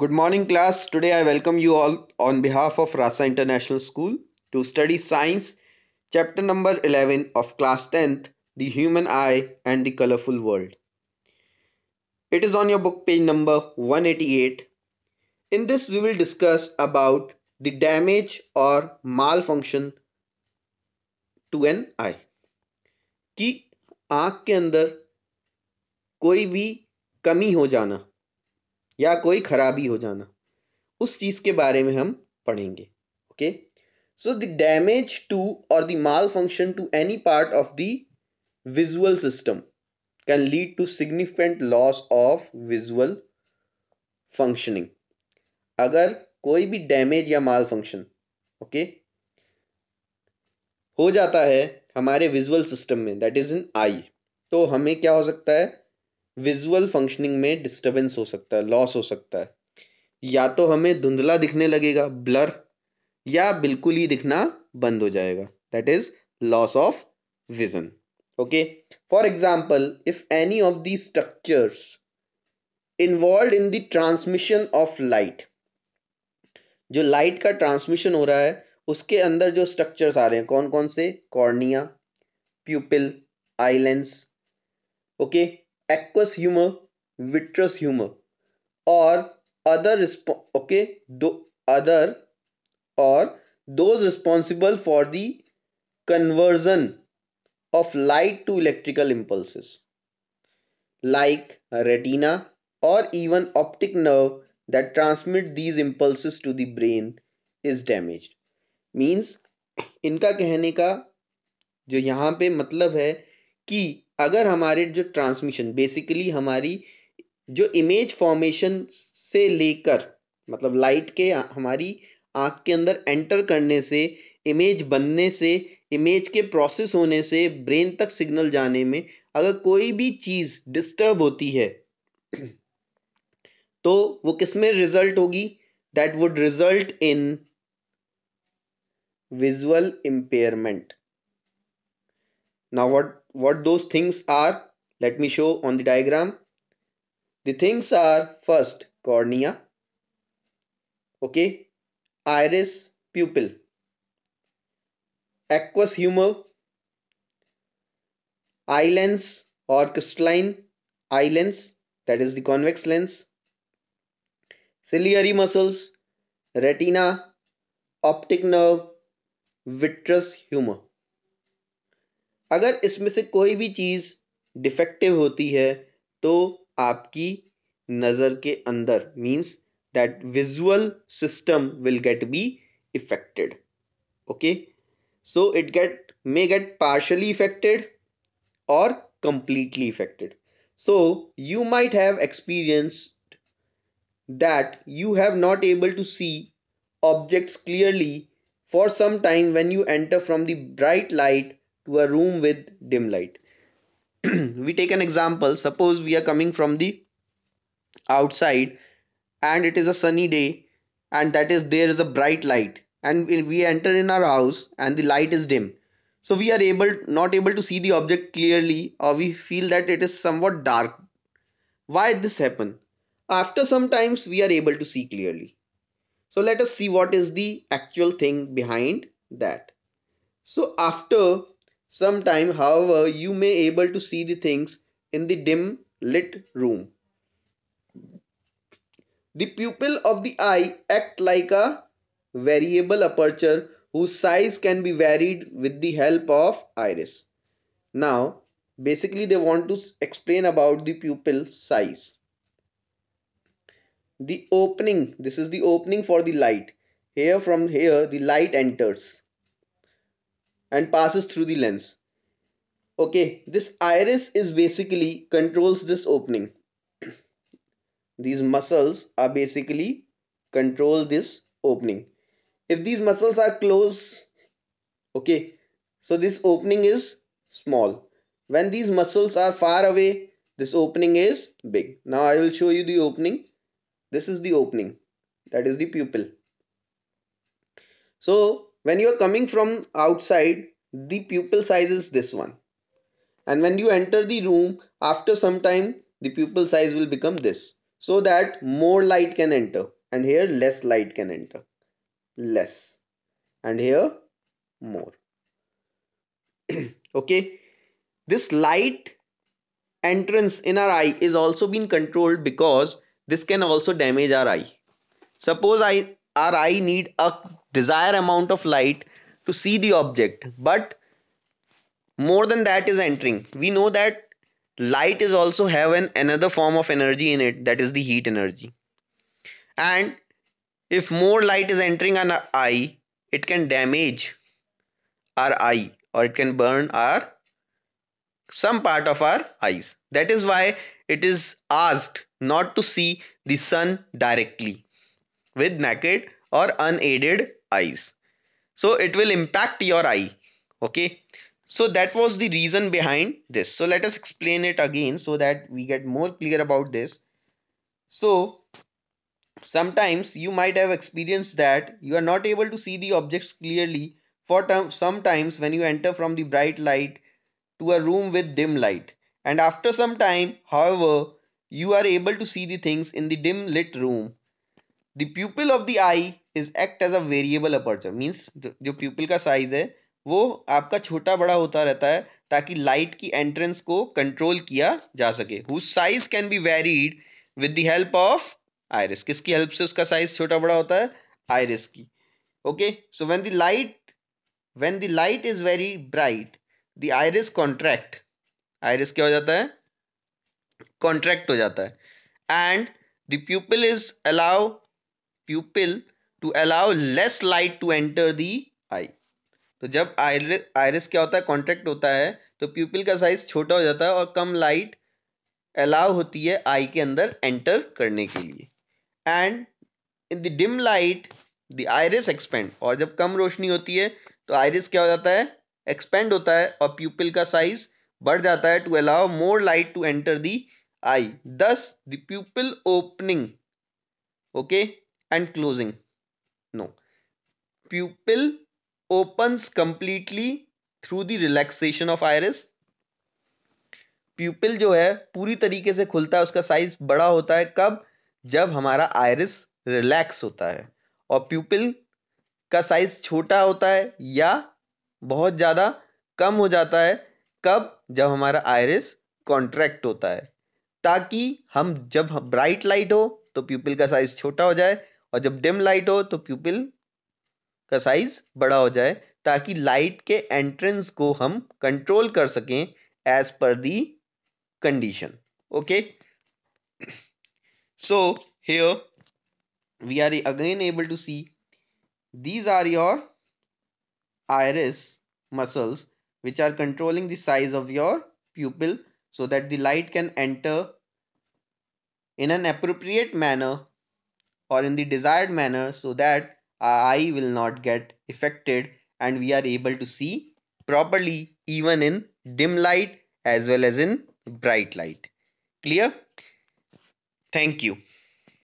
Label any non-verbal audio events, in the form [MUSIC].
Good morning class. Today I welcome you all on behalf of Rasa International School to study science chapter number 11 of class 10th The Human Eye and the Colorful World. It is on your book page number 188. In this we will discuss about the damage or malfunction to an eye. कि आंख के अंदर कोई भी कमी हो जाना या कोई खराबी हो जाना उस चीज़ के बारे में हम पढ़ेंगे okay so the damage to और the malfunction to any part of the visual system can lead to significant loss of visual functioning अगर कोई भी डैमेज या माल फंक्शन ओके हो जाता है हमारे विजुअल सिस्टम में दैट इज इन आई तो हमें क्या हो सकता है विजुअल फंक्शनिंग में डिस्टर्बेंस हो सकता है लॉस हो सकता है या तो हमें धुंधला दिखने लगेगा ब्लर या बिल्कुल ही दिखना बंद हो जाएगा that is loss of vision okay for example if any of the structures involve in the transmission of light जो लाइट का ट्रांसमिशन हो रहा है उसके अंदर जो स्ट्रक्चर्स आ रहे हैं कौन कौन से cornea pupil eye lens okay okay? Aqueous humour vitreous humour और अदर रिस्पॉ ओके दो अदर और those responsible for the conversion of light to electrical impulses like retina और even optic nerve that transmit these impulses to the brain is damage means इनका कहने का जो यहां पे मतलब है कि अगर हमारे जो ट्रांसमिशन बेसिकली हमारी जो इमेज फॉर्मेशन से लेकर मतलब लाइट के हमारी आँख के अंदर एंटर करने से इमेज बनने से इमेज के प्रोसेस होने से ब्रेन तक सिग्नल जाने में अगर कोई भी चीज़ डिस्टर्ब होती है [CLEARS THROAT] तो वो किस में रिजल्ट होगी that would result in visual impairment now what what those things are let me show on the diagram the things are first cornea okay iris pupil aqueous humor eye lens or crystalline eye lens that is the convex lens ciliary muscles retina optic nerve vitreous humor अगर इसमें से कोई भी चीज defective होती है तो आपकी नजर के अंदर means that visual system will get be affected okay so it get may get partially affected और completely affected so you might have experience that you have not able to see objects clearly for some time when you enter from the bright light to a room with dim light. [CLEARS THROAT] we take an example. Suppose we are coming from the outside and it is a sunny day and that is there is a bright light and we enter in our house and the light is dim so we are able not able to see the object clearly or we feel that it is somewhat dark why this happen after some times we are able to see clearly so let us see what is the actual thing behind that so after Sometime, however, you may able to see the things in the dim lit room. The pupil of the eye act like a variable aperture whose size can be varied with the help of iris. Now, basically they want to explain about the pupil size. The opening, this is the opening for the light. Here from here the light enters and passes through the lens okay this iris is basically controls this opening [CLEARS THROAT] these muscles are basically control this opening if these muscles are closed okay so this opening is small when these muscles are far away this opening is big now i will show you the opening this is the opening that is the pupil so when you are coming from outside the pupil size is this one and when you enter the room after some time the pupil size will become this so that more light can enter and here less light can enter less and here more [CLEARS THROAT] okay this light entrance in our eye is also being controlled because this can also damage our eye suppose i our eye need a desired amount of light to see the object but more than that is entering we know that light is also have an another form of energy in it that is the heat energy and if more light is entering on our eye it can damage our eye or it can burn our some part of our eyes that is why it is asked not to see the sun directly with naked or unaided eyes so it will impact your eye okay so that was the reason behind this so let us explain it again so that we get more clear about this so sometimes you might have experienced that you are not able to see the objects clearly for sometimes when you enter from the bright light to a room with dim light and after some time however you are able to see the things in the dim lit room the pupil of the eye is act as a variable aperture means जो pupil का size है वो आपका छोटा बड़ा होता रहता है ताकि लाइट की एंट्रेंस को कंट्रोल किया जा सके whose size can be varied with the help of iris किसकी हेल्प से उसका साइज छोटा बड़ा होता है आयरिस की okay so when the light when the light is very bright the iris contract iris क्या हो जाता है कॉन्ट्रैक्ट हो जाता है and the pupil is allow pupil to allow less light to enter the eye तो जब आयरिस क्या होता है कॉन्ट्रैक्ट होता है तो प्यूपिल का साइज छोटा हो जाता है और कम लाइट अलाउ होती है आई के अंदर एंटर करने के लिए and in the dim light the iris expand और जब कम रोशनी होती है तो आयरिस क्या हो जाता है एक्सपेंड होता है और प्यूपिल का साइज बढ़ जाता है to allow more light to enter the eye this the pupil opening okay and closing no pupil opens completely through the relaxation of iris pupil जो है पूरी तरीके से खुलता है उसका साइज बड़ा होता है कब जब हमारा आयरिस रिलैक्स होता है और प्यूपिल का साइज छोटा होता है या बहुत ज़्यादा कम हो जाता है कब जब हमारा आयरिस कॉन्ट्रैक्ट होता है ताकि हम जब ब्राइट लाइट हो तो प्यूपिल का साइज छोटा हो जाए और जब डिम लाइट हो तो प्यूपिल का साइज बड़ा हो जाए ताकि लाइट के एंट्रेंस को हम कंट्रोल कर सकें as per the condition okay so here we are again able to see these are your iris muscles which are controlling the size of your pupil so that the light can enter in an appropriate manner or in the desired manner so that our eye will not get affected and we are able to see properly even in dim light as well as in bright light. Clear? Thank you.